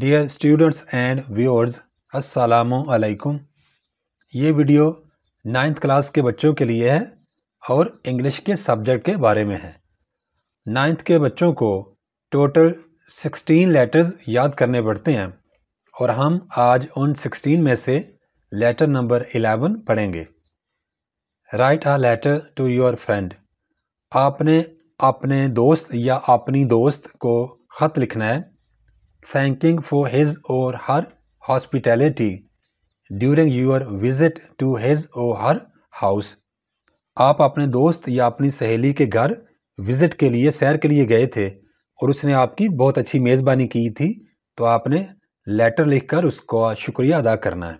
Dear students and viewers वालेकुम ये video ninth class के बच्चों के लिए है और इंग्लिश के सब्जेक्ट के बारे में है नाइन्थ के बच्चों को टोटल सिक्सटीन लेटर्स याद करने पड़ते हैं और हम आज उन सिक्सटीन में से लेटर नंबर एलेवन पढ़ेंगे write a letter to your friend आपने अपने दोस्त या अपनी दोस्त को ख़त लिखना है thanking for his or her hospitality during your visit to his or her house. आप अपने दोस्त या अपनी सहेली के घर विज़िट के लिए सैर के लिए गए थे और उसने आपकी बहुत अच्छी मेज़बानी की थी तो आपने लेटर लिखकर उसका शुक्रिया अदा करना है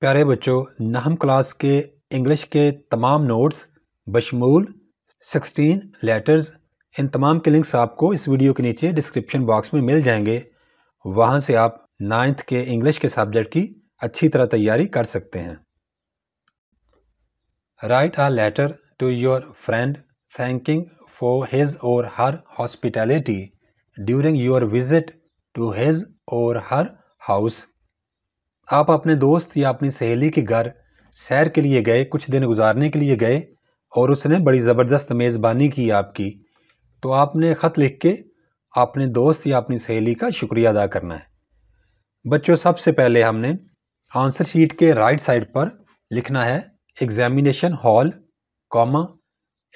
प्यारे बच्चों नहम क्लास के इंग्लिश के तमाम नोट्स बशमूल सिक्सटीन लेटर्स इन तमाम के लिंक्स आपको इस वीडियो के नीचे डिस्क्रिप्शन बॉक्स में मिल जाएंगे वहाँ से आप नाइन्थ के इंग्लिश के सब्जेक्ट की अच्छी तरह तैयारी कर सकते हैं write a letter to your friend thanking for his or her hospitality during your visit to his or her house आप अपने दोस्त या अपनी सहेली के घर सैर के लिए गए कुछ दिन गुजारने के लिए गए और उसने बड़ी ज़बरदस्त मेज़बानी की आपकी तो आपने ख़त लिख के अपने दोस्त या अपनी सहेली का शुक्रिया अदा करना है बच्चों सबसे पहले हमने आंसर शीट के राइट साइड पर लिखना है एग्ज़ामिनेशन हॉल कॉमा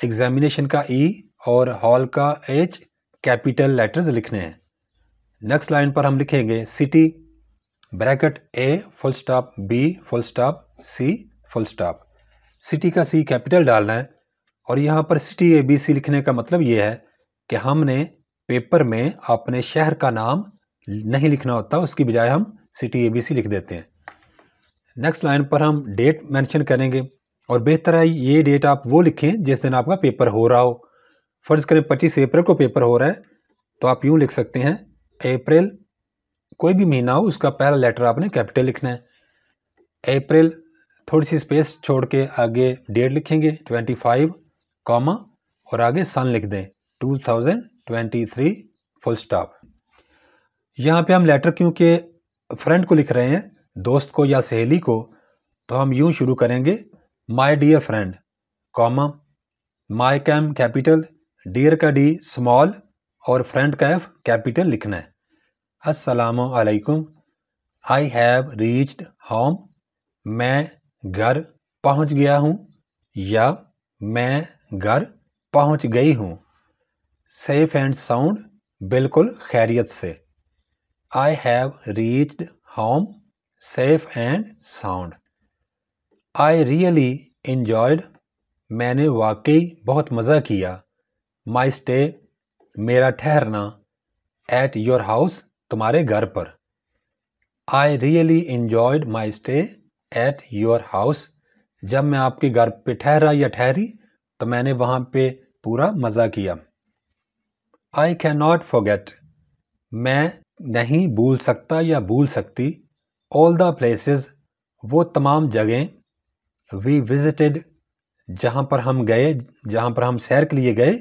एग्ज़ामिनेशन का ई और हॉल का एच कैपिटल लेटर्स लिखने हैं नेक्स्ट लाइन पर हम लिखेंगे city bracket A full stop B full stop C full stop city का सी कैपिटल डालना है और यहाँ पर सिटी ए बी सी लिखने का मतलब ये है कि हमने पेपर में अपने शहर का नाम नहीं लिखना होता उसकी बजाय हम सिटी एबीसी लिख देते हैं नेक्स्ट लाइन पर हम डेट मेंशन करेंगे और बेहतर है ये डेट आप वो लिखें जिस दिन आपका पेपर हो रहा हो फ़र्ज़ करें पच्चीस अप्रैल को पेपर हो रहा है तो आप यूँ लिख सकते हैं अप्रैल कोई भी महीना हो उसका पहला लेटर आपने कैपिटल लिखना है अप्रैल थोड़ी सी स्पेस छोड़ के आगे डेट लिखेंगे ट्वेंटी फाइव कॉमा और आगे सन लिख दें 2023 फुल स्टॉप यहाँ पे हम लेटर क्योंकि फ्रेंड को लिख रहे हैं दोस्त को या सहेली को तो हम यूँ शुरू करेंगे my dear friend comma my कैम कैपिटल डियर का डी स्मॉल और फ्रेंड का एफ कैपिटल लिखना है अस्सलाम वालेकुम आई हैव रीच्ड होम मैं घर पहुंच गया हूं या मैं घर पहुंच गई हूं सेफ एंड साउंड बिल्कुल खैरियत से I have reached home safe and sound I really enjoyed मैंने वाकई बहुत मज़ा किया माई स्टे मेरा ठहरना एट योर हाउस तुम्हारे घर पर I really enjoyed my stay at your house जब मैं आपके घर पे ठहरा या ठहरी तो मैंने वहाँ पे पूरा मज़ा किया आई कैन नॉट फॉरगेट मैं नहीं भूल सकता या भूल सकती ऑल द प्लेसेस वो तमाम जगह वी विज़िटेड जहाँ पर हम गए जहाँ पर हम सैर के लिए गए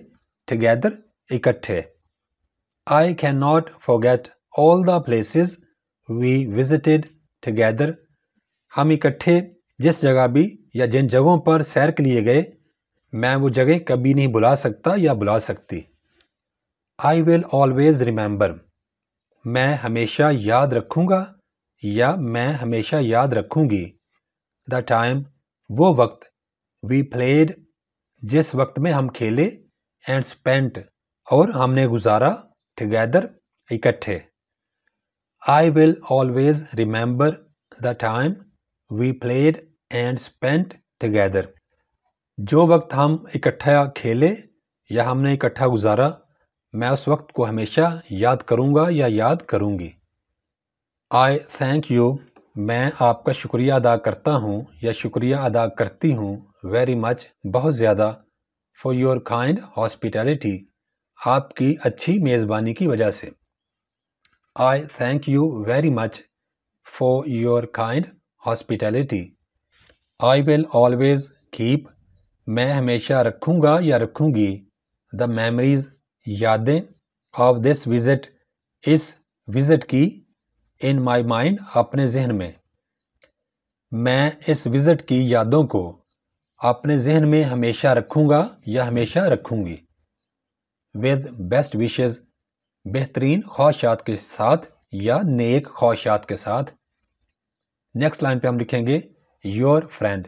टुगेदर इकट्ठे I can not forget all the places we visited together हम इकट्ठे जिस जगह भी या जिन जगहों पर सैर के लिए गए मैं वो जगह कभी नहीं बुला सकता या बुला सकती आई विल ऑलवेज़ रिमेंबर मैं हमेशा याद रखूँगा या मैं हमेशा याद रखूँगी द टाइम वो वक्त वी प्लेड जिस वक्त में हम खेले एंड स्पेंट और हमने गुजारा टुगेदर इकट्ठे I will always remember the time we played and spent together जो वक्त हम इकट्ठा खेले या हमने इकट्ठा गुजारा मैं उस वक्त को हमेशा याद करूँगा या याद करूँगी आई थैंक यू मैं आपका शुक्रिया अदा करता हूँ या शुक्रिया अदा करती हूँ वेरी मच बहुत ज़्यादा फॉर योर काइंड हॉस्पिटैलिटी आपकी अच्छी मेज़बानी की वजह से I thank you very much for your kind hospitality I will always keep मैं हमेशा रखूँगा या रखूँगी द मेमरीज़ यादें ऑफ दिस विज़िट इस विज़िट की इन माय माइंड अपने जहन में मैं इस विज़िट की यादों को अपने जहन में हमेशा रखूंगा या हमेशा रखूंगी विद बेस्ट विशेज़ बेहतरीन ख्वाहिशात के साथ या नेक ख्वाहिशात के साथ नेक्स्ट लाइन पे हम लिखेंगे योर फ्रेंड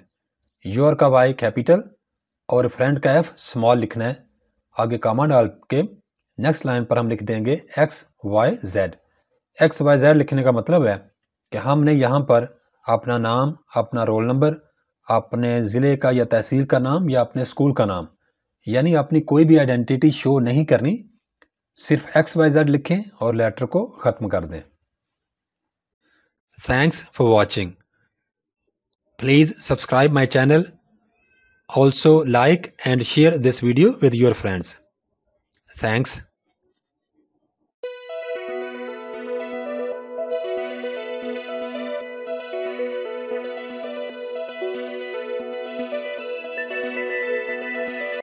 योर का वाई कैपिटल और फ्रेंड का एफ स्मॉल लिखना है आगे कामा डाल के नेक्स्ट लाइन पर हम लिख देंगे X Y Z X Y Z लिखने का मतलब है कि हमने यहाँ पर अपना नाम अपना रोल नंबर अपने ज़िले का या तहसील का नाम या अपने स्कूल का नाम यानी अपनी कोई भी आइडेंटिटी शो नहीं करनी सिर्फ एक्स वाई जेड लिखें और लेटर को ख़त्म कर दें thanks for watching please subscribe my channel Also like and share this video with your friends. Thanks.